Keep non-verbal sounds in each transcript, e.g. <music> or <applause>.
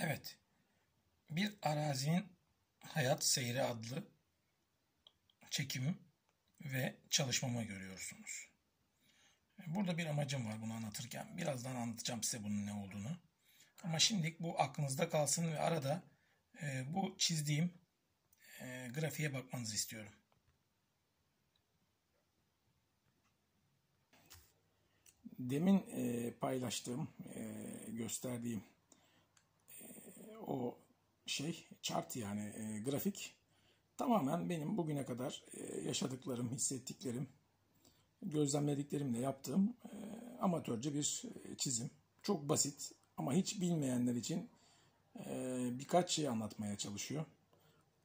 Evet, bir arazinin hayat seyri adlı çekim ve çalışmama görüyorsunuz. Burada bir amacım var bunu anlatırken. Birazdan anlatacağım size bunun ne olduğunu. Ama şimdilik bu aklınızda kalsın ve arada e, bu çizdiğim e, grafiğe bakmanızı istiyorum. Demin e, paylaştığım, e, gösterdiğim o şey chart yani e, grafik tamamen benim bugüne kadar e, yaşadıklarım, hissettiklerim, gözlemlediklerimle yaptığım e, amatörce bir e, çizim. Çok basit ama hiç bilmeyenler için e, birkaç şey anlatmaya çalışıyor.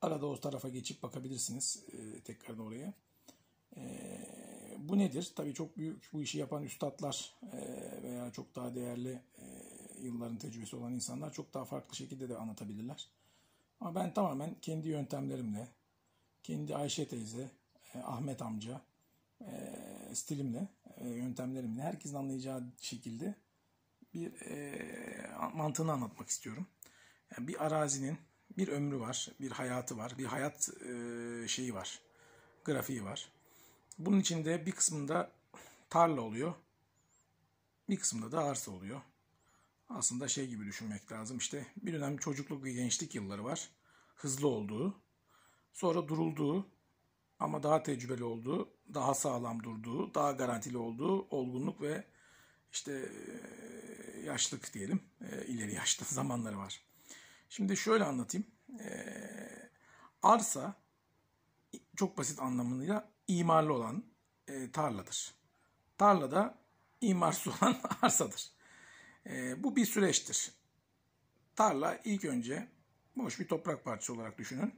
Arada o tarafa geçip bakabilirsiniz e, tekrar oraya. E, bu nedir? Tabii çok büyük bu işi yapan üstadlar e, veya çok daha değerli yılların tecrübesi olan insanlar çok daha farklı şekilde de anlatabilirler. Ama ben tamamen kendi yöntemlerimle, kendi Ayşe teyze, e, Ahmet amca e, stilimle, e, yöntemlerimle herkesin anlayacağı şekilde bir mantığını anlatmak istiyorum. Yani bir arazinin bir ömrü var, bir hayatı var, bir hayat şeyi var, grafiği var. Bunun içinde bir kısmında tarla oluyor, bir kısmında da arsa oluyor aslında şey gibi düşünmek lazım. İşte bir dönem çocukluk ve gençlik yılları var. Hızlı olduğu, sonra durulduğu ama daha tecrübeli olduğu, daha sağlam durduğu, daha garantili olduğu olgunluk ve işte e, yaşlık diyelim, e, ileri yaşlı <laughs> zamanları var. Şimdi şöyle anlatayım. E, arsa çok basit anlamıyla imarlı olan tarladır. Tarlada imarsız olan <laughs> arsadır. E, bu bir süreçtir. Tarla ilk önce boş bir toprak parçası olarak düşünün.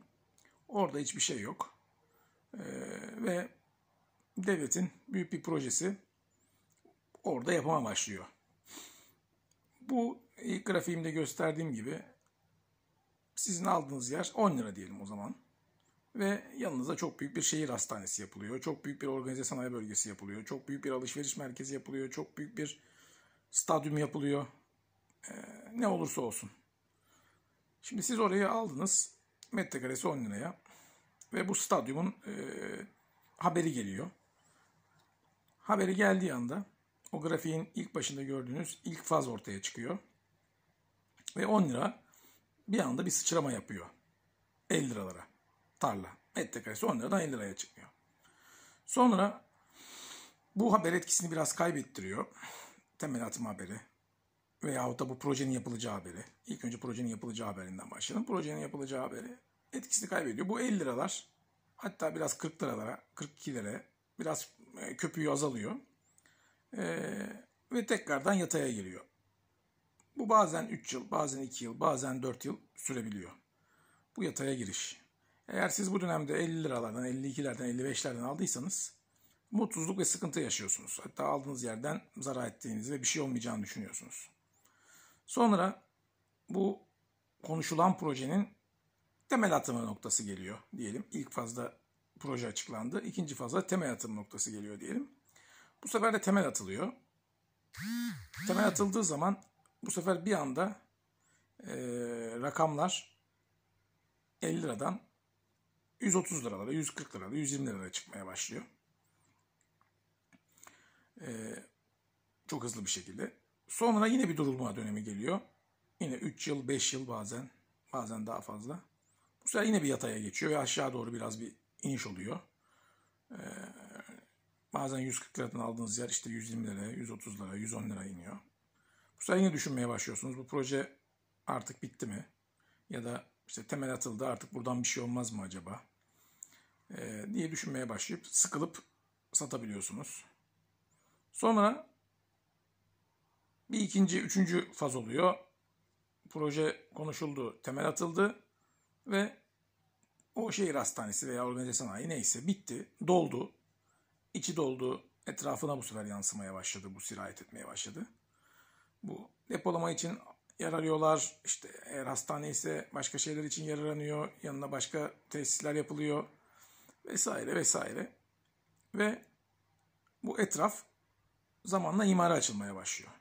Orada hiçbir şey yok. E, ve devletin büyük bir projesi orada yapıma başlıyor. Bu ilk grafiğimde gösterdiğim gibi sizin aldığınız yer 10 lira diyelim o zaman. Ve yanınıza çok büyük bir şehir hastanesi yapılıyor. Çok büyük bir organize sanayi bölgesi yapılıyor. Çok büyük bir alışveriş merkezi yapılıyor. Çok büyük bir stadyum yapılıyor. E, ne olursa olsun. Şimdi siz orayı aldınız. Metrekaresi 10 liraya. Ve bu stadyumun e, haberi geliyor. Haberi geldiği anda o grafiğin ilk başında gördüğünüz ilk faz ortaya çıkıyor. Ve 10 lira bir anda bir sıçrama yapıyor. 50 liralara tarla. Metrekaresi 10 liradan 50 liraya çıkıyor. Sonra bu haber etkisini biraz kaybettiriyor temel atma haberi veyahut da bu projenin yapılacağı haberi. İlk önce projenin yapılacağı haberinden başlayalım. Projenin yapılacağı haberi etkisini kaybediyor. Bu 50 liralar hatta biraz 40 liralara, 42 liraya biraz e, köpüğü azalıyor. Ee, ve tekrardan yataya geliyor Bu bazen 3 yıl, bazen 2 yıl, bazen 4 yıl sürebiliyor. Bu yataya giriş. Eğer siz bu dönemde 50 liralardan, 52'lerden, 55'lerden aldıysanız mutsuzluk ve sıkıntı yaşıyorsunuz. Hatta aldığınız yerden zarar ettiğinizi ve bir şey olmayacağını düşünüyorsunuz. Sonra bu konuşulan projenin temel atımı noktası geliyor diyelim. İlk fazda proje açıklandı. İkinci fazda temel atım noktası geliyor diyelim. Bu sefer de temel atılıyor. Temel atıldığı zaman bu sefer bir anda e, rakamlar 50 liradan 130 liralara, 140 liralara, 120 liralara çıkmaya başlıyor. E, çok hızlı bir şekilde. Sonra yine bir durulma dönemi geliyor. Yine 3 yıl, 5 yıl bazen, bazen daha fazla. Bu sefer yine bir yataya geçiyor ve aşağı doğru biraz bir iniş oluyor. Ee, bazen 140 liradan aldığınız yer işte 120 lira, 130 lira, 110 lira iniyor. Bu sefer yine düşünmeye başlıyorsunuz. Bu proje artık bitti mi? Ya da işte temel atıldı artık buradan bir şey olmaz mı acaba? Ee, diye düşünmeye başlayıp sıkılıp satabiliyorsunuz. Sonra bir ikinci, üçüncü faz oluyor. Proje konuşuldu, temel atıldı ve o şehir hastanesi veya organize sanayi neyse bitti, doldu. içi doldu, etrafına bu sefer yansımaya başladı, bu sirayet etmeye başladı. Bu depolama için yararıyorlar, işte eğer hastane ise başka şeyler için yararlanıyor, yanına başka tesisler yapılıyor vesaire vesaire. Ve bu etraf zamanla imara açılmaya başlıyor.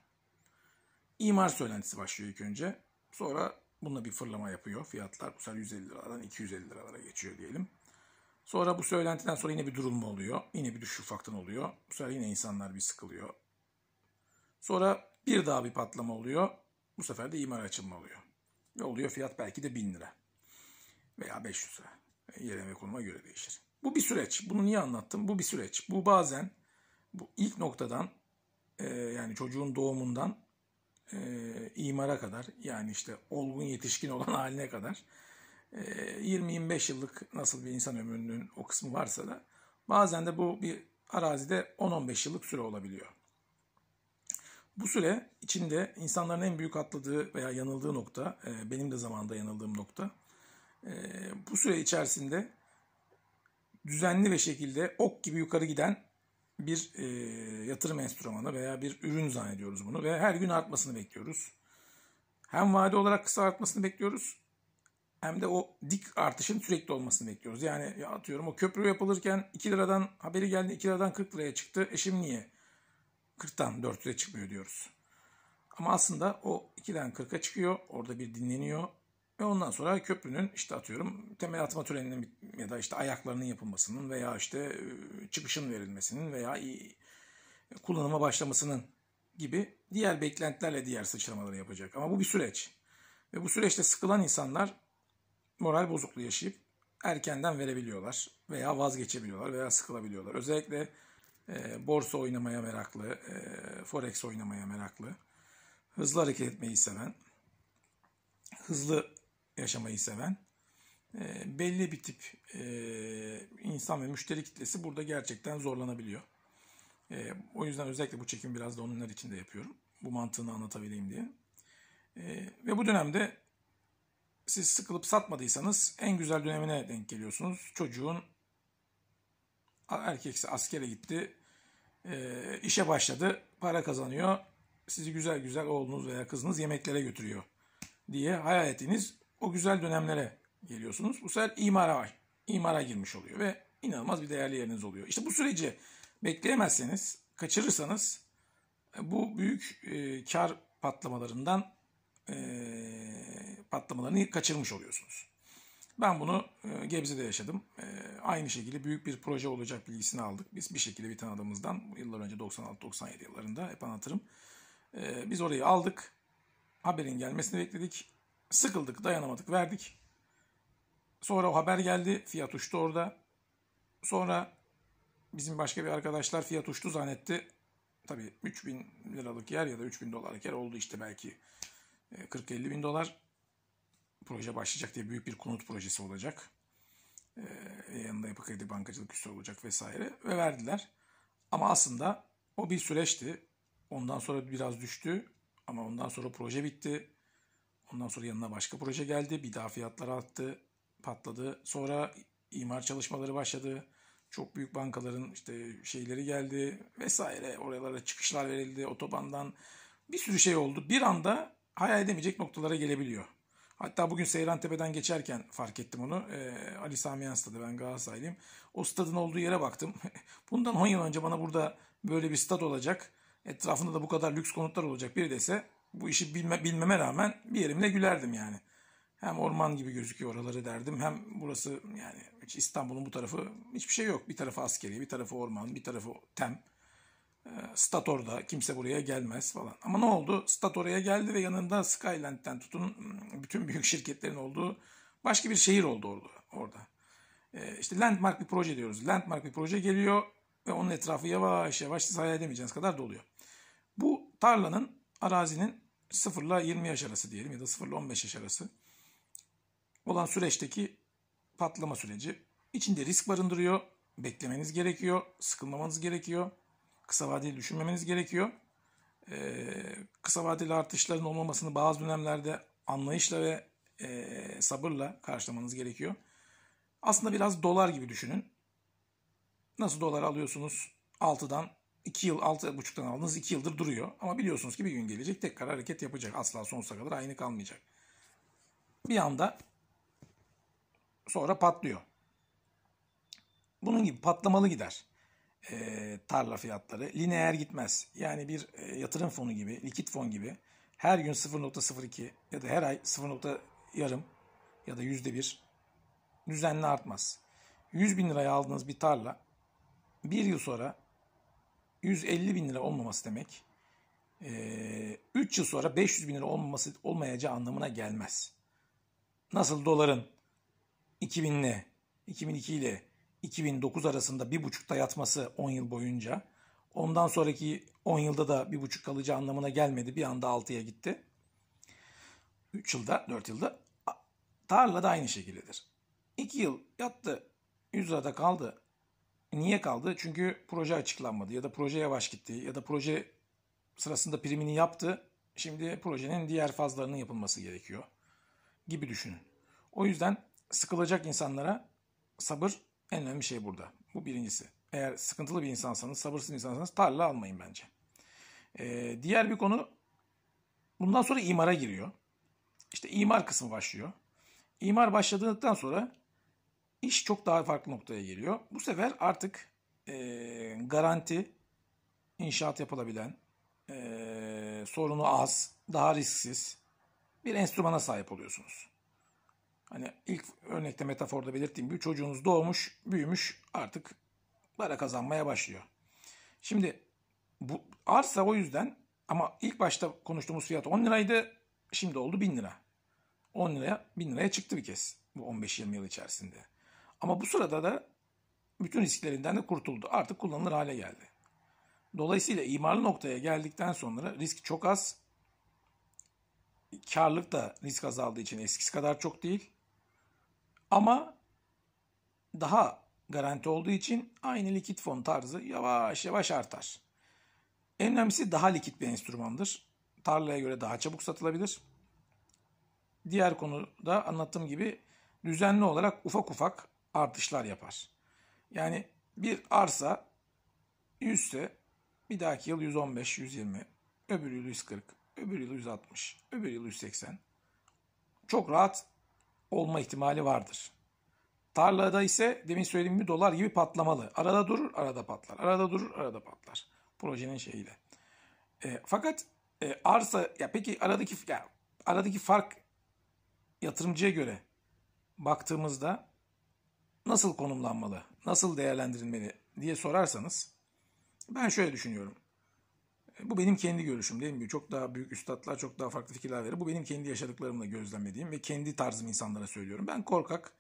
İmar söylentisi başlıyor ilk önce. Sonra bununla bir fırlama yapıyor. Fiyatlar bu sefer 150 liradan 250 liralara geçiyor diyelim. Sonra bu söylentiden sonra yine bir durulma oluyor. Yine bir düşüş ufaktan oluyor. Bu sefer yine insanlar bir sıkılıyor. Sonra bir daha bir patlama oluyor. Bu sefer de imar açılma oluyor. Ve oluyor fiyat belki de 1000 lira. Veya 500 lira. Yere ve konuma göre değişir. Bu bir süreç. Bunu niye anlattım? Bu bir süreç. Bu bazen bu ilk noktadan ee, yani çocuğun doğumundan e, imara kadar yani işte olgun yetişkin olan <laughs> haline kadar e, 20-25 yıllık nasıl bir insan ömrünün o kısmı varsa da bazen de bu bir arazide 10-15 yıllık süre olabiliyor. Bu süre içinde insanların en büyük atladığı veya yanıldığı nokta, e, benim de zamanında yanıldığım nokta, e, bu süre içerisinde düzenli ve şekilde ok gibi yukarı giden bir e, yatırım enstrümanı veya bir ürün zannediyoruz bunu ve her gün artmasını bekliyoruz. Hem vade olarak kısa artmasını bekliyoruz hem de o dik artışın sürekli olmasını bekliyoruz. Yani ya atıyorum o köprü yapılırken 2 liradan haberi geldi 2 liradan 40 liraya çıktı. Eşim niye 40'tan 4 liraya çıkmıyor diyoruz. Ama aslında o 2'den 40'a çıkıyor. Orada bir dinleniyor ve ondan sonra köprünün işte atıyorum temel atma töreninin ya da işte ayaklarının yapılmasının veya işte çıkışın verilmesinin veya kullanıma başlamasının gibi diğer beklentilerle diğer sıçramaları yapacak. Ama bu bir süreç. Ve bu süreçte sıkılan insanlar moral bozukluğu yaşayıp erkenden verebiliyorlar veya vazgeçebiliyorlar veya sıkılabiliyorlar. Özellikle e, borsa oynamaya meraklı, e, forex oynamaya meraklı, hızlı hareket etmeyi seven, hızlı yaşamayı seven e, belli bir tip e, insan ve müşteri kitlesi burada gerçekten zorlanabiliyor. E, o yüzden özellikle bu çekim biraz da onlar için de yapıyorum. Bu mantığını anlatabileyim diye. E, ve bu dönemde siz sıkılıp satmadıysanız en güzel dönemine denk geliyorsunuz. Çocuğun erkekse askere gitti, e, işe başladı, para kazanıyor. Sizi güzel güzel oğlunuz veya kızınız yemeklere götürüyor diye hayal ettiğiniz o güzel dönemlere geliyorsunuz. Bu sefer imara var. İmara girmiş oluyor ve inanılmaz bir değerli yeriniz oluyor. İşte bu süreci bekleyemezseniz, kaçırırsanız e, bu büyük e, kar patlamalarından e, patlamalarını kaçırmış oluyorsunuz. Ben bunu e, Gebze'de yaşadım. E, aynı şekilde büyük bir proje olacak bilgisini aldık. Biz bir şekilde bir tanıdığımızdan yıllar önce 96-97 yıllarında hep anlatırım. E, biz orayı aldık. Haberin gelmesini bekledik. Sıkıldık, dayanamadık, verdik. Sonra o haber geldi, fiyat uçtu orada. Sonra bizim başka bir arkadaşlar fiyat uçtu zannetti. Tabii 3000 liralık yer ya da 3000 dolarlık yer oldu işte belki 40-50 e, bin dolar. Proje başlayacak diye büyük bir konut projesi olacak. Ee, yanında yapı kredi bankacılık üssü olacak vesaire ve verdiler. Ama aslında o bir süreçti. Ondan sonra biraz düştü ama ondan sonra proje bitti. Ondan sonra yanına başka proje geldi. Bir daha fiyatlar arttı, patladı. Sonra imar çalışmaları başladı. Çok büyük bankaların işte şeyleri geldi vesaire. Oralara çıkışlar verildi otobandan. Bir sürü şey oldu. Bir anda hayal edemeyecek noktalara gelebiliyor. Hatta bugün Seyran Tepe'den geçerken fark ettim onu. Ee, Ali Sami Yan stadı ben Galatasaraylıyım. O stadın olduğu yere baktım. <laughs> Bundan 10 yıl önce bana burada böyle bir stad olacak. Etrafında da bu kadar lüks konutlar olacak biri dese bu işi bilme, bilmeme rağmen bir yerimle gülerdim yani. Hem orman gibi gözüküyor oraları derdim. Hem burası yani İstanbul'un bu tarafı hiçbir şey yok. Bir tarafı askeri, bir tarafı orman, bir tarafı tem. E, stat orada, kimse buraya gelmez falan. Ama ne oldu? Stat oraya geldi ve yanında Skyland'den tutun hmm, bütün büyük şirketlerin olduğu başka bir şehir oldu orada. orada. Ee, işte landmark bir proje diyoruz. Landmark bir proje geliyor ve onun etrafı yavaş yavaş siz hayal edemeyeceğiniz kadar doluyor. Bu tarlanın, arazinin 0 ile 20 yaş arası diyelim ya da 0 ile 15 yaş arası olan süreçteki patlama süreci. içinde risk barındırıyor, beklemeniz gerekiyor, sıkılmamanız gerekiyor, kısa vadeli düşünmemeniz gerekiyor. Ee, kısa vadeli artışların olmamasını bazı dönemlerde anlayışla ve e, sabırla karşılamanız gerekiyor. Aslında biraz dolar gibi düşünün. Nasıl dolar alıyorsunuz? 6'dan 2 yıl 6,5'tan aldınız 2 yıldır duruyor. Ama biliyorsunuz ki bir gün gelecek tekrar hareket yapacak. Asla sonsuza kadar aynı kalmayacak. Bir anda sonra patlıyor. Bunun gibi patlamalı gider e, tarla fiyatları. Lineer gitmez. Yani bir e, yatırım fonu gibi, likit fon gibi her gün 0.02 ya da her ay 0.5 yarım ya da yüzde bir düzenli artmaz. 100 bin liraya aldığınız bir tarla bir yıl sonra 150 bin lira olmaması demek 3 yıl sonra 500 bin lira olmaması, olmayacağı anlamına gelmez. Nasıl doların 2000 ile 2002 ile 2009 arasında bir buçukta yatması 10 yıl boyunca ondan sonraki 10 yılda da bir buçuk kalacağı anlamına gelmedi. Bir anda 6'ya gitti. 3 yılda 4 yılda tarla da aynı şekildedir. 2 yıl yattı 100 lira da kaldı Niye kaldı? Çünkü proje açıklanmadı ya da proje yavaş gitti ya da proje sırasında primini yaptı. Şimdi projenin diğer fazlarının yapılması gerekiyor gibi düşünün. O yüzden sıkılacak insanlara sabır en önemli şey burada. Bu birincisi. Eğer sıkıntılı bir insansanız, sabırsız bir insansanız tarla almayın bence. Ee, diğer bir konu bundan sonra imara giriyor. İşte imar kısmı başlıyor. İmar başladıktan sonra iş çok daha farklı noktaya geliyor. Bu sefer artık e, garanti inşaat yapılabilen, e, sorunu az, daha risksiz bir enstrümana sahip oluyorsunuz. Hani ilk örnekte metaforda belirttiğim gibi çocuğunuz doğmuş, büyümüş artık para kazanmaya başlıyor. Şimdi bu arsa o yüzden ama ilk başta konuştuğumuz fiyat 10 liraydı. Şimdi oldu 1000 lira. 10 liraya 1000 liraya çıktı bir kez bu 15-20 yıl içerisinde. Ama bu sırada da bütün risklerinden de kurtuldu. Artık kullanılır hale geldi. Dolayısıyla imarlı noktaya geldikten sonra risk çok az. Karlılık da risk azaldığı için eskisi kadar çok değil. Ama daha garanti olduğu için aynı likit fon tarzı yavaş yavaş artar. En önemlisi daha likit bir enstrümandır. Tarlaya göre daha çabuk satılabilir. Diğer konuda anlattığım gibi düzenli olarak ufak ufak artışlar yapar. Yani bir arsa 100 ise bir dahaki yıl 115, 120, öbür yıl 140, öbür yıl 160, öbür yıl 180. Çok rahat olma ihtimali vardır. Tarlada ise demin söylediğim gibi dolar gibi patlamalı. Arada durur, arada patlar. Arada durur, arada patlar. Projenin şeyiyle. E, fakat e, arsa ya peki aradaki ya, aradaki fark yatırımcıya göre baktığımızda nasıl konumlanmalı, nasıl değerlendirilmeli diye sorarsanız ben şöyle düşünüyorum. E, bu benim kendi görüşüm değil mi? Çok daha büyük üstadlar çok daha farklı fikirler verir. Bu benim kendi yaşadıklarımla gözlemlediğim ve kendi tarzım insanlara söylüyorum. Ben korkak,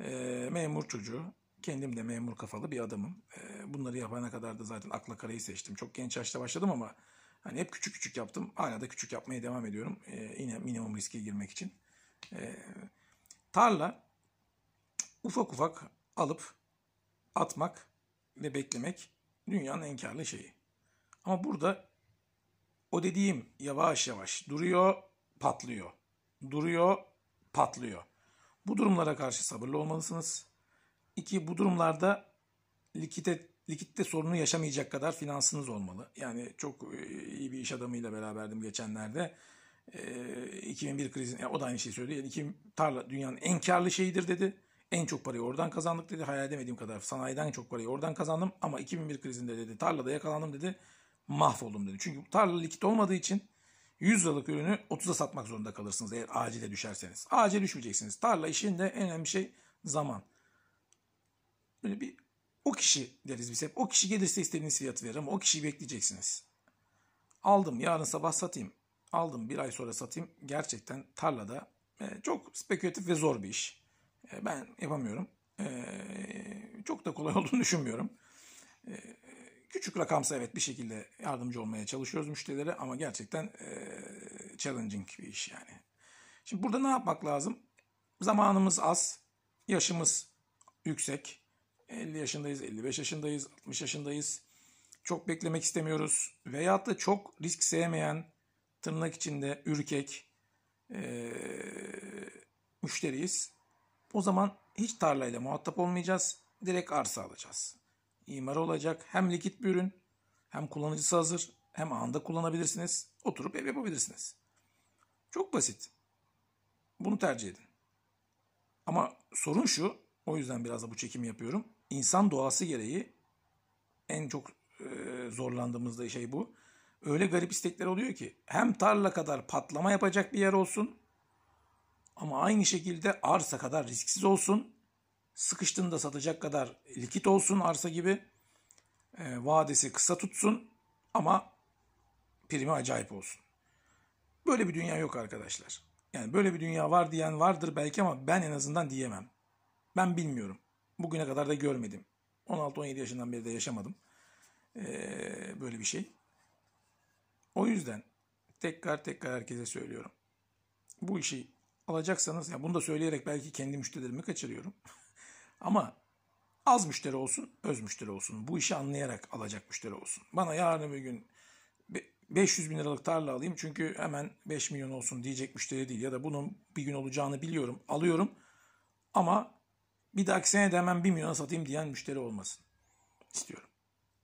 e, memur çocuğu, kendim de memur kafalı bir adamım. E, bunları yapana kadar da zaten akla karayı seçtim. Çok genç yaşta başladım ama hani hep küçük küçük yaptım. Hala da küçük yapmaya devam ediyorum. E, yine minimum riske girmek için. E, tarla ufak ufak alıp atmak ve beklemek dünyanın en karlı şeyi. Ama burada o dediğim yavaş yavaş duruyor, patlıyor. Duruyor, patlıyor. Bu durumlara karşı sabırlı olmalısınız. İki, bu durumlarda likite, likitte sorunu yaşamayacak kadar finansınız olmalı. Yani çok e, iyi bir iş adamıyla beraberdim geçenlerde. 2001 e, krizin, yani o da aynı şeyi söyledi. Yani iki, tarla dünyanın en karlı şeyidir dedi. En çok parayı oradan kazandık dedi. Hayal edemediğim kadar sanayiden çok parayı oradan kazandım. Ama 2001 krizinde dedi tarlada yakalandım dedi. Mahvoldum dedi. Çünkü tarla likit olmadığı için 100 liralık ürünü 30'a satmak zorunda kalırsınız eğer acile düşerseniz. Acil düşmeyeceksiniz. Tarla işinde en önemli şey zaman. Böyle bir o kişi deriz biz hep. O kişi gelirse istediğiniz fiyatı verir ama o kişiyi bekleyeceksiniz. Aldım yarın sabah satayım. Aldım bir ay sonra satayım. Gerçekten tarlada e, çok spekülatif ve zor bir iş. E, ben yapamıyorum. E, çok da kolay <laughs> olduğunu düşünmüyorum. E, küçük rakamsa evet bir şekilde yardımcı olmaya çalışıyoruz müşterilere ama gerçekten challenging bir iş yani. Şimdi burada ne yapmak lazım? Zamanımız az, yaşımız yüksek. 50 yaşındayız, 55 yaşındayız, 60 yaşındayız. Çok beklemek istemiyoruz. Veyahut da çok risk sevmeyen, tırnak içinde ürkek e, müşteriyiz. O zaman hiç tarlayla muhatap olmayacağız. Direkt arsa alacağız. İmar olacak. Hem likit bir ürün hem kullanıcısı hazır hem anda kullanabilirsiniz. Oturup ev yapabilirsiniz. Çok basit. Bunu tercih edin. Ama sorun şu, o yüzden biraz da bu çekimi yapıyorum. İnsan doğası gereği en çok e, zorlandığımız da şey bu. Öyle garip istekler oluyor ki hem tarla kadar patlama yapacak bir yer olsun ama aynı şekilde arsa kadar risksiz olsun. Sıkıştığında satacak kadar likit olsun arsa gibi. E, vadesi kısa tutsun ama primi acayip olsun. Böyle bir dünya yok arkadaşlar. Yani böyle bir dünya var diyen vardır belki ama ben en azından diyemem. Ben bilmiyorum. Bugüne kadar da görmedim. 16-17 yaşından beri de yaşamadım. Ee, böyle bir şey. O yüzden tekrar tekrar herkese söylüyorum. Bu işi alacaksanız, yani bunu da söyleyerek belki kendi müşterilerimi kaçırıyorum. <laughs> Ama az müşteri olsun, öz müşteri olsun. Bu işi anlayarak alacak müşteri olsun. Bana yarın bir gün 500 bin liralık tarla alayım çünkü hemen 5 milyon olsun diyecek müşteri değil. Ya da bunun bir gün olacağını biliyorum, alıyorum ama bir dahaki sene de hemen 1 milyona satayım diyen müşteri olmasın istiyorum.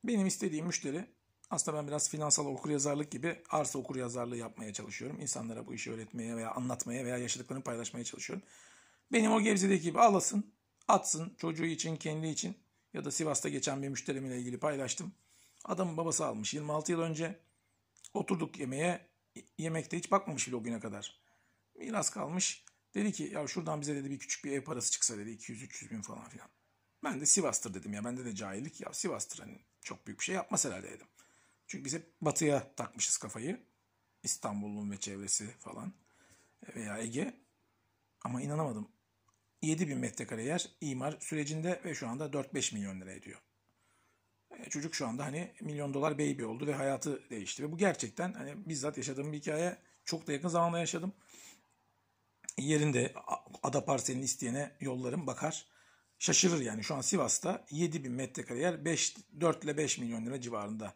Benim istediğim müşteri aslında ben biraz finansal okuryazarlık gibi arsa okuryazarlığı yapmaya çalışıyorum. İnsanlara bu işi öğretmeye veya anlatmaya veya yaşadıklarını paylaşmaya çalışıyorum. Benim o Gebze'deki gibi alasın, atsın çocuğu için, kendi için ya da Sivas'ta geçen bir müşterimle ilgili paylaştım. Adamın babası almış 26 yıl önce. Oturduk yemeğe. Yemekte hiç bakmamış bile o güne kadar. Miras kalmış. Dedi ki ya şuradan bize dedi bir küçük bir ev parası çıksa dedi 200-300 bin falan filan. Ben de Sivas'tır dedim ya. Bende de cahillik ya Sivas'tır hani çok büyük bir şey yapmaz herhalde dedim. Çünkü biz hep batıya takmışız kafayı. İstanbul'un ve çevresi falan veya Ege. Ama inanamadım. 7 bin metrekare yer imar sürecinde ve şu anda 4-5 milyon lira ediyor. E, çocuk şu anda hani milyon dolar baby oldu ve hayatı değişti. Ve bu gerçekten hani bizzat yaşadığım bir hikaye. Çok da yakın zamanda yaşadım. Yerinde ada parselini isteyene yollarım bakar. Şaşırır yani şu an Sivas'ta 7 bin metrekare yer 5, 4 ile 5 milyon lira civarında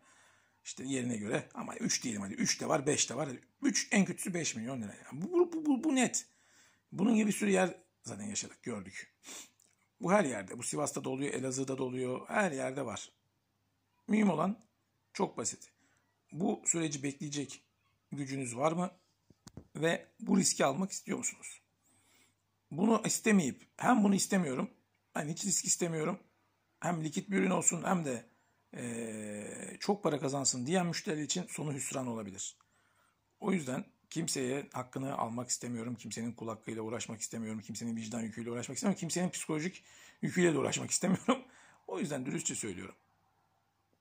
işte yerine göre ama 3 diyelim hadi 3 de var 5 de var. 3 en kötüsü 5 milyon lira. Yani bu, bu, bu, bu net. Bunun gibi bir sürü yer zaten yaşadık gördük. Bu her yerde. Bu Sivas'ta da oluyor, Elazığ'da da oluyor. Her yerde var. Mühim olan çok basit. Bu süreci bekleyecek gücünüz var mı? Ve bu riski almak istiyor musunuz? Bunu istemeyip hem bunu istemiyorum hem hiç risk istemiyorum hem likit bir ürün olsun hem de ee, çok para kazansın diyen müşteri için sonu hüsran olabilir. O yüzden kimseye hakkını almak istemiyorum, kimsenin kul uğraşmak istemiyorum, kimsenin vicdan yüküyle uğraşmak istemiyorum, kimsenin psikolojik yüküyle de uğraşmak istemiyorum. <laughs> o yüzden dürüstçe söylüyorum.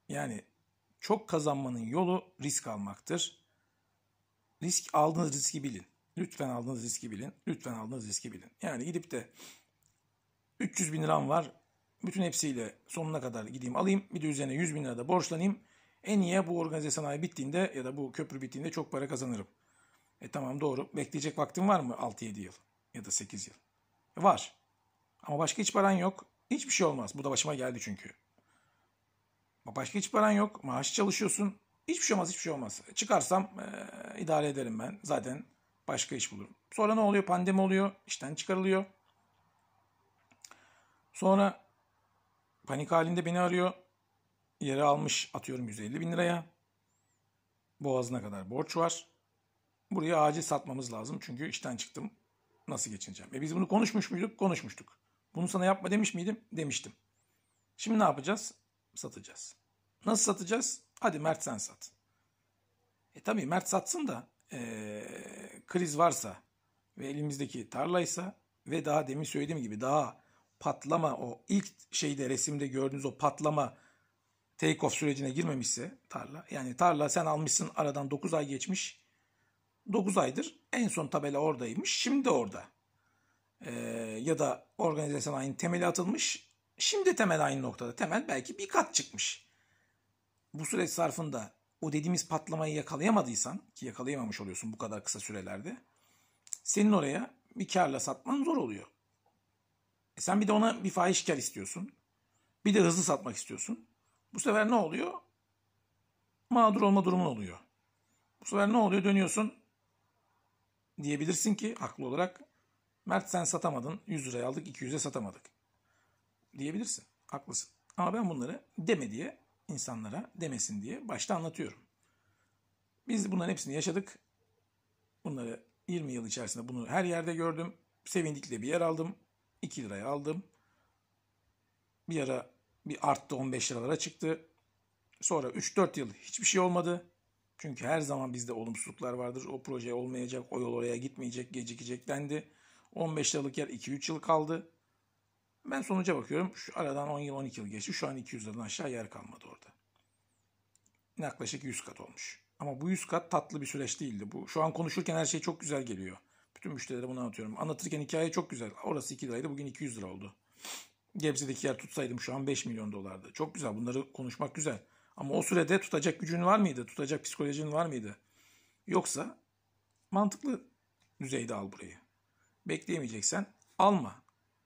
Yani çok kazanmanın yolu risk almaktır. Risk aldığınız riski bilin. Lütfen aldığınız riski bilin. Lütfen aldığınız riski bilin. Yani gidip de 300 bin liram var bütün hepsiyle sonuna kadar gideyim alayım. Bir de üzerine 100 bin lira da borçlanayım. En iyi bu organize sanayi bittiğinde ya da bu köprü bittiğinde çok para kazanırım. E tamam doğru. Bekleyecek vaktin var mı 6-7 yıl ya da 8 yıl? E var. Ama başka hiç paran yok. Hiçbir şey olmaz. Bu da başıma geldi çünkü. Başka hiç paran yok. Maaş çalışıyorsun. Hiçbir şey olmaz, hiçbir şey olmaz. E, çıkarsam e, idare ederim ben. Zaten başka iş bulurum. Sonra ne oluyor? Pandemi oluyor. İşten çıkarılıyor. Sonra Panik halinde beni arıyor. Yere almış atıyorum 150 bin liraya. Boğazına kadar borç var. Burayı acil satmamız lazım çünkü işten çıktım. Nasıl geçineceğim? E biz bunu konuşmuş muyduk? Konuşmuştuk. Bunu sana yapma demiş miydim? Demiştim. Şimdi ne yapacağız? Satacağız. Nasıl satacağız? Hadi Mert sen sat. E tabii Mert satsın da e, kriz varsa ve elimizdeki tarlaysa ve daha demin söylediğim gibi daha patlama o ilk şeyde resimde gördüğünüz o patlama take off sürecine girmemişse tarla yani tarla sen almışsın aradan 9 ay geçmiş 9 aydır en son tabela oradaymış şimdi orada ee, ya da organizasyon aynı temeli atılmış şimdi temel aynı noktada temel belki bir kat çıkmış bu süreç sarfında o dediğimiz patlamayı yakalayamadıysan ki yakalayamamış oluyorsun bu kadar kısa sürelerde senin oraya bir karla satman zor oluyor. E sen bir de ona bir fahiş kar istiyorsun. Bir de hızlı satmak istiyorsun. Bu sefer ne oluyor? Mağdur olma durumun oluyor. Bu sefer ne oluyor? Dönüyorsun diyebilirsin ki haklı olarak Mert sen satamadın 100 liraya aldık 200'e satamadık diyebilirsin. Haklısın. Ama ben bunları deme diye insanlara demesin diye başta anlatıyorum. Biz bunların hepsini yaşadık. Bunları 20 yıl içerisinde bunu her yerde gördüm. Sevindikle bir yer aldım. 2 liraya aldım. Bir ara bir arttı 15 liralara çıktı. Sonra 3-4 yıl hiçbir şey olmadı. Çünkü her zaman bizde olumsuzluklar vardır. O proje olmayacak, o yol oraya gitmeyecek, gecikecek dendi. 15 liralık yer 2-3 yıl kaldı. Ben sonuca bakıyorum. Şu aradan 10 yıl 12 yıl geçti. Şu an 200 liradan aşağı yer kalmadı orada. Yaklaşık 100 kat olmuş. Ama bu 100 kat tatlı bir süreç değildi. Bu şu an konuşurken her şey çok güzel geliyor. Bütün müşterilere bunu anlatıyorum. Anlatırken hikaye çok güzel. Orası 2 liraydı bugün 200 lira oldu. Gebze'deki yer tutsaydım şu an 5 milyon dolardı. Çok güzel bunları konuşmak güzel. Ama o sürede tutacak gücün var mıydı? Tutacak psikolojin var mıydı? Yoksa mantıklı düzeyde al burayı. Bekleyemeyeceksen alma.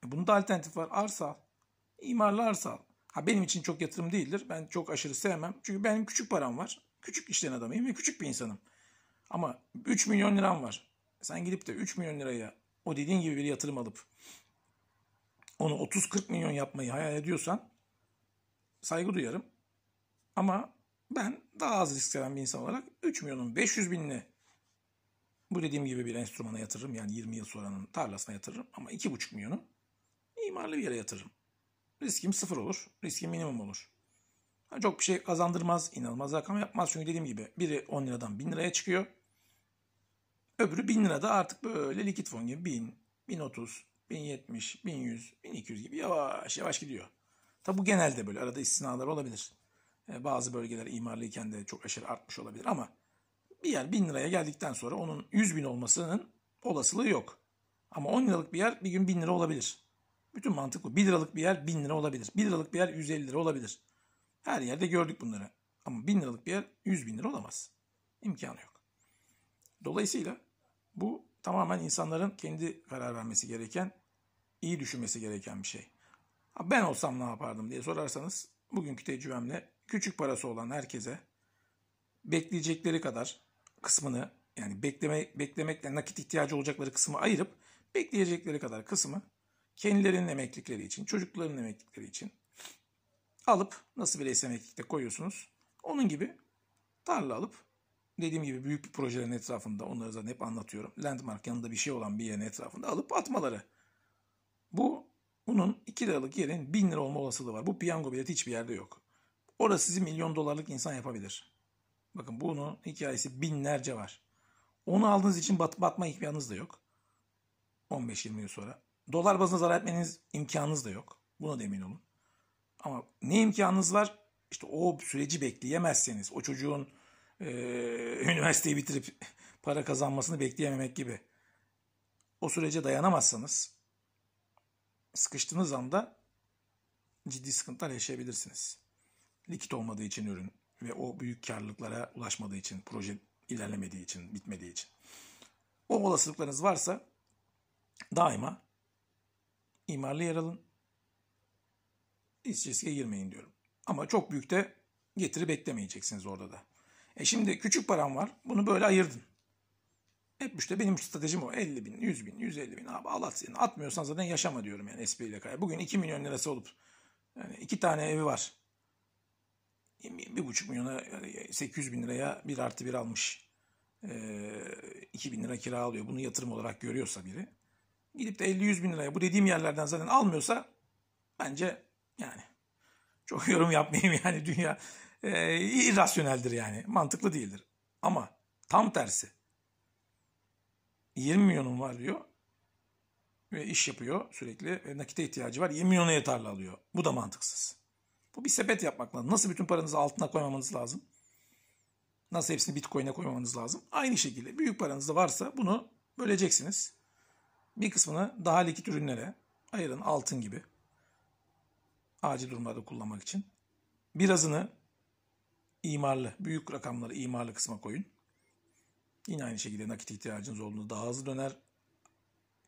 E bunun da alternatif var. Arsa al. İmarlı arsa al. Ha benim için çok yatırım değildir. Ben çok aşırı sevmem. Çünkü benim küçük param var. Küçük işten adamıyım ve küçük bir insanım. Ama 3 milyon liram var sen gidip de 3 milyon liraya o dediğin gibi bir yatırım alıp onu 30-40 milyon yapmayı hayal ediyorsan saygı duyarım. Ama ben daha az risk seven bir insan olarak 3 milyonun 500 binini bu dediğim gibi bir enstrümana yatırırım. Yani 20 yıl sonranın tarlasına yatırırım. Ama 2,5 milyonu mimarlı bir yere yatırırım. Riskim sıfır olur. Riskim minimum olur. Yani çok bir şey kazandırmaz. inanılmaz rakam yapmaz. Çünkü dediğim gibi biri 10 liradan 1000 liraya çıkıyor. Öbürü 1000 lira da artık böyle likit fon gibi 1000, 1030, 1070, 1100, 1200 gibi yavaş yavaş gidiyor. Tabi bu genelde böyle arada istinalar olabilir. Ee, bazı bölgeler imarlıyken de çok aşırı artmış olabilir ama bir yer 1000 liraya geldikten sonra onun 100 bin olmasının olasılığı yok. Ama 10 liralık bir yer bir gün 1000 lira olabilir. Bütün mantık bu. 1 liralık bir yer 1000 lira olabilir. 1 liralık bir yer 150 lira olabilir. Her yerde gördük bunları. Ama 1000 liralık bir yer 100 bin lira olamaz. İmkanı yok. Dolayısıyla bu tamamen insanların kendi karar vermesi gereken, iyi düşünmesi gereken bir şey. ben olsam ne yapardım diye sorarsanız bugünkü tecrübemle küçük parası olan herkese bekleyecekleri kadar kısmını yani bekleme, beklemekle nakit ihtiyacı olacakları kısmı ayırıp bekleyecekleri kadar kısmı kendilerinin emeklilikleri için, çocukların emeklilikleri için alıp nasıl bir emeklilikte koyuyorsunuz onun gibi tarla alıp Dediğim gibi büyük bir projelerin etrafında onları zaten hep anlatıyorum. Landmark yanında bir şey olan bir yerin etrafında alıp atmaları. Bu bunun 2 liralık yerin 1000 lira olma olasılığı var. Bu piyango bileti hiçbir yerde yok. Orası sizi milyon dolarlık insan yapabilir. Bakın bunun hikayesi binlerce var. Onu aldığınız için bat, batma imkanınız da yok. 15-20 yıl sonra. Dolar bazında zarar etmeniz imkanınız da yok. Buna da emin olun. Ama ne imkanınız var? İşte o süreci bekleyemezseniz, o çocuğun e, üniversiteyi bitirip para kazanmasını bekleyememek gibi. O sürece dayanamazsanız sıkıştığınız anda ciddi sıkıntılar yaşayabilirsiniz. Likit olmadığı için ürün ve o büyük karlılıklara ulaşmadığı için, proje ilerlemediği için, bitmediği için. O olasılıklarınız varsa daima imarlı yer alın. Hiç girmeyin diyorum. Ama çok büyük de getiri beklemeyeceksiniz orada da. E şimdi küçük param var. Bunu böyle ayırdın. Hep işte benim stratejim o. 50 bin, 100 bin, 150 bin. Abi Allah seni atmıyorsan zaten yaşama diyorum yani espriyle kaya. Bugün 2 milyon lirası olup yani iki tane evi var. Bir buçuk milyona 800 bin liraya bir artı bir almış. E, ee, 2 bin lira kira alıyor. Bunu yatırım olarak görüyorsa biri. Gidip de 50-100 bin liraya bu dediğim yerlerden zaten almıyorsa bence yani çok <laughs> yorum yapmayayım yani dünya e, irrasyoneldir yani. Mantıklı değildir. Ama tam tersi. 20 milyonum var diyor. Ve iş yapıyor sürekli. E, nakite ihtiyacı var. 20 milyonu yeterli alıyor. Bu da mantıksız. Bu bir sepet yapmak lazım. Nasıl bütün paranızı altına koymamanız lazım? Nasıl hepsini bitcoin'e koymamanız lazım? Aynı şekilde büyük paranız varsa bunu böleceksiniz. Bir kısmını daha likit ürünlere ayırın altın gibi. Acil durumlarda kullanmak için. Birazını imarlı, büyük rakamları imarlı kısma koyun. Yine aynı şekilde nakit ihtiyacınız olduğunda daha hızlı döner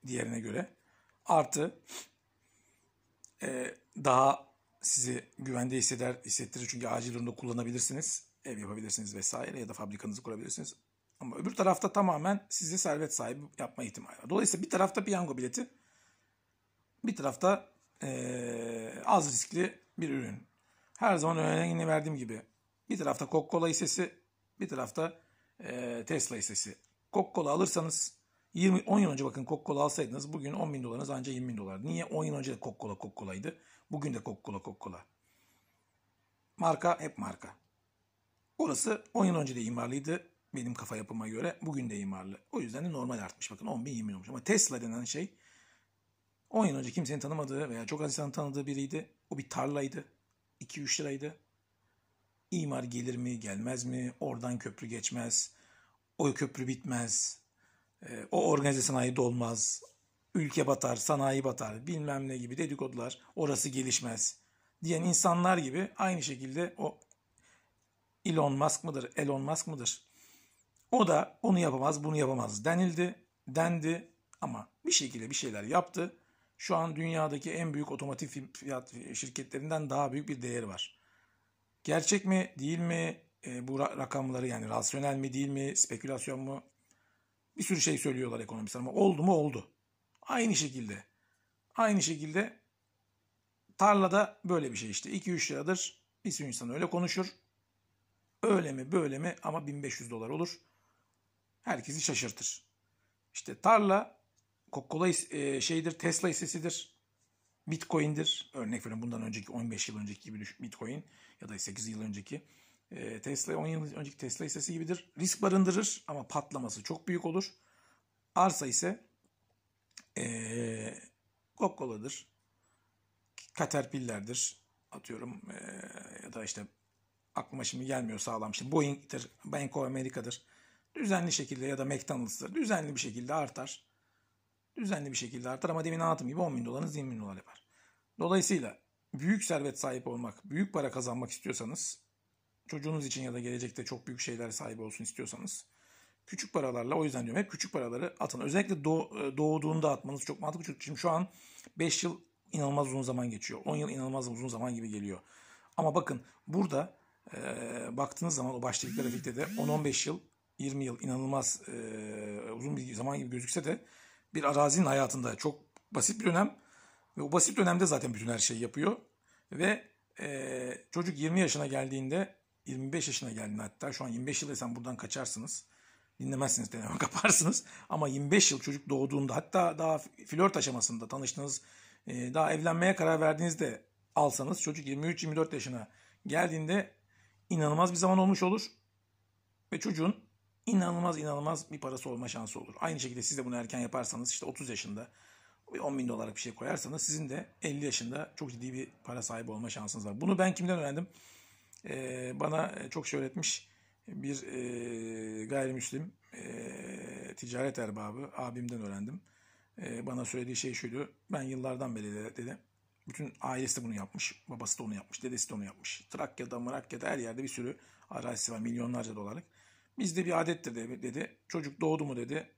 diğerine göre. Artı e, daha sizi güvende hisseder, hissettirir çünkü acil durumda kullanabilirsiniz. Ev yapabilirsiniz vesaire ya da fabrikanızı kurabilirsiniz. Ama öbür tarafta tamamen sizi servet sahibi yapma ihtimali var. Dolayısıyla bir tarafta piyango bileti, bir tarafta e, az riskli bir ürün. Her zaman örneğini verdiğim gibi bir tarafta Coca-Cola hissesi, bir tarafta e, Tesla hissesi. Coca-Cola alırsanız 20, 10 yıl önce bakın Coca-Cola alsaydınız bugün 10 bin dolarınız ancak 20 bin dolar. Niye? 10 yıl önce Coca-Cola Coca-Cola'ydı. Bugün de Coca-Cola Coca-Cola. Marka hep marka. Orası 10 yıl önce de imarlıydı benim kafa yapıma göre. Bugün de imarlı. O yüzden de normal artmış. Bakın 10 bin 20 bin olmuş. Ama Tesla denen şey 10 yıl önce kimsenin tanımadığı veya çok az insanın tanıdığı biriydi. O bir tarlaydı. 2-3 liraydı. İmar gelir mi, gelmez mi? Oradan köprü geçmez. O köprü bitmez. Ee, o organize sanayi dolmaz. Ülke batar, sanayi batar, bilmem ne gibi dedikodular. Orası gelişmez diyen insanlar gibi aynı şekilde o Elon Musk mıdır, Elon Musk mıdır? O da onu yapamaz, bunu yapamaz denildi, dendi ama bir şekilde bir şeyler yaptı. Şu an dünyadaki en büyük otomotiv fiyat şirketlerinden daha büyük bir değeri var. Gerçek mi değil mi e, bu rakamları yani rasyonel mi değil mi spekülasyon mu bir sürü şey söylüyorlar ekonomistler ama oldu mu oldu. Aynı şekilde aynı şekilde tarlada böyle bir şey işte 2-3 liradır bir sürü insan öyle konuşur. Öyle mi böyle mi ama 1500 dolar olur. Herkesi şaşırtır. İşte tarla Coca-Cola e, şeydir Tesla hissesidir. Bitcoin'dir. Örnek veriyorum bundan önceki 15 yıl önceki gibi düşün Bitcoin ya da 8 yıl önceki e, Tesla 10 yıl önceki Tesla hissesi gibidir. Risk barındırır ama patlaması çok büyük olur. Arsa ise e, Coca-Cola'dır. Caterpillar'dır. Atıyorum e, ya da işte aklıma şimdi gelmiyor sağlam işte Boeing'tir, Bank of America'dır. Düzenli şekilde ya da McDonald's'tır. Düzenli bir şekilde artar düzenli bir şekilde artar ama demin anlattığım gibi 10 bin dolarınız 20 bin dolar yapar. Dolayısıyla büyük servet sahip olmak, büyük para kazanmak istiyorsanız, çocuğunuz için ya da gelecekte çok büyük şeyler sahibi olsun istiyorsanız, küçük paralarla o yüzden diyorum hep küçük paraları atın. Özellikle doğ, e, doğduğunda atmanız çok mantıklı çünkü şimdi şu an 5 yıl inanılmaz uzun zaman geçiyor. 10 yıl inanılmaz uzun zaman gibi geliyor. Ama bakın burada e, baktığınız zaman o baştaki grafikte de 10-15 yıl 20 yıl inanılmaz e, uzun bir zaman gibi gözükse de bir arazinin hayatında. Çok basit bir dönem ve o basit dönemde zaten bütün her şeyi yapıyor. Ve e, çocuk 20 yaşına geldiğinde 25 yaşına geldiğinde hatta şu an 25 yıldaysan buradan kaçarsınız. Dinlemezsiniz deneme <laughs> kaparsınız. Ama 25 yıl çocuk doğduğunda hatta daha flört aşamasında tanıştığınız e, daha evlenmeye karar verdiğinizde alsanız çocuk 23-24 yaşına geldiğinde inanılmaz bir zaman olmuş olur. Ve çocuğun inanılmaz inanılmaz bir parası olma şansı olur. Aynı şekilde siz de bunu erken yaparsanız işte 30 yaşında 10 bin dolarlık bir şey koyarsanız sizin de 50 yaşında çok ciddi bir para sahibi olma şansınız var. Bunu ben kimden öğrendim? Ee, bana e, çok şey öğretmiş bir e, gayrimüslim e, ticaret erbabı abimden öğrendim. E, bana söylediği şey şuydu. Ben yıllardan beri de, dedi. Bütün ailesi de bunu yapmış. Babası da onu yapmış. Dedesi de onu yapmış. Trakya'da, Marakya'da her yerde bir sürü arazisi var. Milyonlarca dolarlık. Bizde bir adettir dedi, dedi. Çocuk doğdu mu dedi.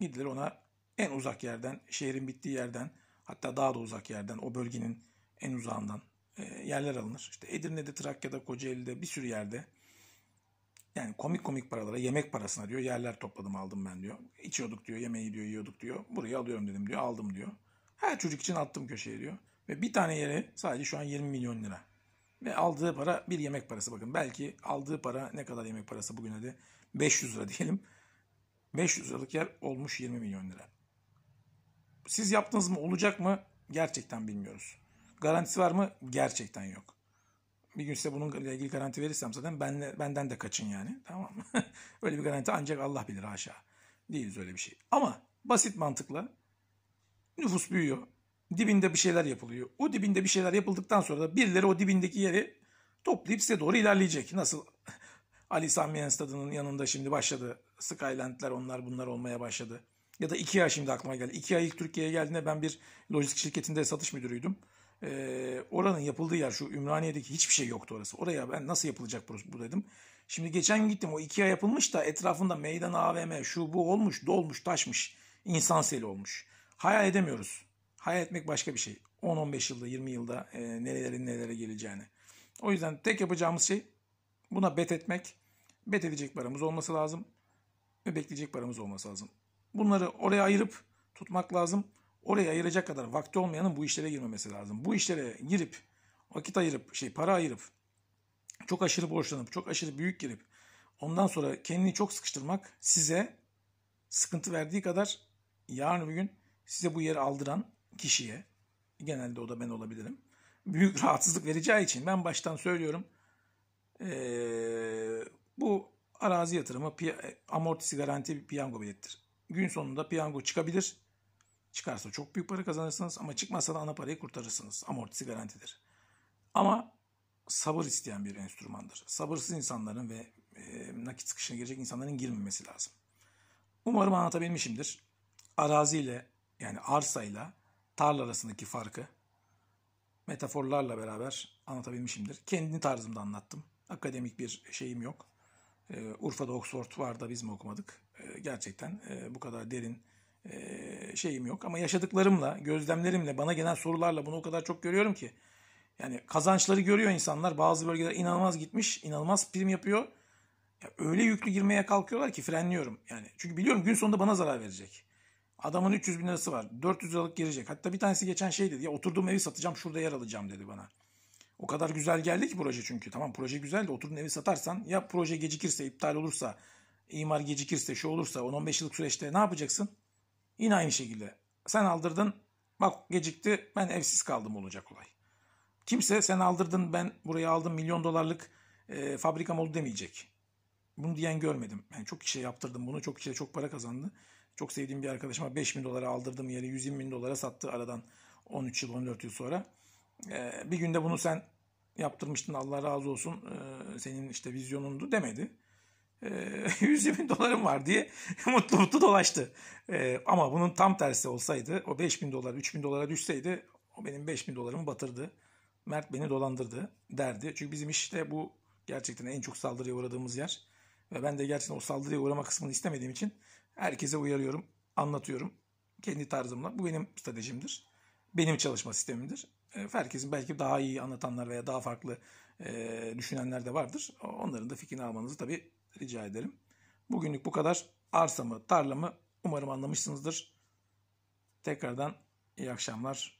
Gidilir ona en uzak yerden, şehrin bittiği yerden, hatta daha da uzak yerden, o bölgenin en uzağından e, yerler alınır. İşte Edirne'de, Trakya'da, Kocaeli'de bir sürü yerde yani komik komik paralara, yemek parasına diyor yerler topladım aldım ben diyor. İçiyorduk diyor, yemeği diyor, yiyorduk diyor. Burayı alıyorum dedim diyor, aldım diyor. Her çocuk için attım köşeye diyor. Ve bir tane yere sadece şu an 20 milyon lira. Ve aldığı para bir yemek parası bakın. Belki aldığı para ne kadar yemek parası bugün hadi 500 lira diyelim. 500 liralık yer olmuş 20 milyon lira. Siz yaptınız mı olacak mı gerçekten bilmiyoruz. Garantisi var mı? Gerçekten yok. Bir gün size bununla ilgili garanti verirsem zaten benle, benden de kaçın yani. Tamam mı? <laughs> öyle bir garanti ancak Allah bilir haşa. Değiliz öyle bir şey. Ama basit mantıkla nüfus büyüyor. Dibinde bir şeyler yapılıyor. O dibinde bir şeyler yapıldıktan sonra da birileri o dibindeki yeri toplayıp size doğru ilerleyecek. Nasıl Ali Sami Yen Stadı'nın yanında şimdi başladı. Skyland'ler onlar bunlar olmaya başladı. Ya da IKEA şimdi aklıma geldi. IKEA ilk Türkiye'ye geldiğinde ben bir lojistik şirketinde satış müdürüydüm. Ee, oranın yapıldığı yer şu Ümraniye'deki hiçbir şey yoktu orası. Oraya ben nasıl yapılacak bu, bu dedim. Şimdi geçen gittim o IKEA yapılmış da etrafında meydan AVM şu bu olmuş dolmuş taşmış. insan seli olmuş. Hayal edemiyoruz. Hayal etmek başka bir şey. 10-15 yılda 20 yılda e, nerelerin nelere geleceğini. O yüzden tek yapacağımız şey buna bet etmek bet edecek paramız olması lazım ve bekleyecek paramız olması lazım. Bunları oraya ayırıp tutmak lazım. Oraya ayıracak kadar vakti olmayanın bu işlere girmemesi lazım. Bu işlere girip vakit ayırıp şey para ayırıp çok aşırı borçlanıp çok aşırı büyük girip ondan sonra kendini çok sıkıştırmak size sıkıntı verdiği kadar yarın bir gün size bu yeri aldıran kişiye genelde o da ben olabilirim büyük <laughs> rahatsızlık vereceği için ben baştan söylüyorum ee, bu arazi yatırımı e, amortisi garanti piyango belirtir. Gün sonunda piyango çıkabilir. Çıkarsa çok büyük para kazanırsınız ama çıkmasa da ana parayı kurtarırsınız. Amortisi garantidir. Ama sabır isteyen bir enstrümandır. Sabırsız insanların ve e, nakit sıkışına girecek insanların girmemesi lazım. Umarım anlatabilmişimdir. Araziyle yani arsayla tarla arasındaki farkı metaforlarla beraber anlatabilmişimdir. Kendi tarzımda anlattım. Akademik bir şeyim yok. Ee, Urfa'da Oxford var da biz mi okumadık? Ee, gerçekten e, bu kadar derin e, şeyim yok. Ama yaşadıklarımla, gözlemlerimle, bana gelen sorularla bunu o kadar çok görüyorum ki. Yani kazançları görüyor insanlar. Bazı bölgeler inanılmaz gitmiş, inanılmaz prim yapıyor. Ya öyle yüklü girmeye kalkıyorlar ki frenliyorum. Yani çünkü biliyorum gün sonunda bana zarar verecek. Adamın 300 bin lirası var. 400 liralık girecek. Hatta bir tanesi geçen şey dedi. Ya oturduğum evi satacağım şurada yer alacağım dedi bana. O kadar güzel geldi ki proje çünkü. Tamam proje güzel de oturun evi satarsan ya proje gecikirse, iptal olursa, imar gecikirse, şu olursa 10-15 yıllık süreçte ne yapacaksın? Yine aynı şekilde. Sen aldırdın, bak gecikti, ben evsiz kaldım olacak olay. Kimse sen aldırdın, ben buraya aldım milyon dolarlık e, fabrikam oldu demeyecek. Bunu diyen görmedim. Yani çok kişiye yaptırdım bunu. Çok kişiye çok para kazandı. Çok sevdiğim bir arkadaşıma 5 bin dolara aldırdım yeri 120 bin dolara sattı aradan 13 yıl 14 yıl sonra e, bir günde bunu sen yaptırmıştın Allah razı olsun e, senin işte vizyonundu demedi. E, 120 bin dolarım var diye <laughs> mutlu mutlu dolaştı. E, ama bunun tam tersi olsaydı o 5 bin dolar 3 bin dolara düşseydi o benim 5 bin dolarımı batırdı. Mert beni dolandırdı derdi. Çünkü bizim işte bu gerçekten en çok saldırıya uğradığımız yer. Ve ben de gerçekten o saldırıya uğrama kısmını istemediğim için herkese uyarıyorum, anlatıyorum. Kendi tarzımla. Bu benim stratejimdir. Benim çalışma sistemimdir. E, herkesin belki daha iyi anlatanlar veya daha farklı e, düşünenler de vardır. Onların da fikrini almanızı tabii rica ederim. Bugünlük bu kadar. Arsamı, tarlamı umarım anlamışsınızdır. Tekrardan iyi akşamlar.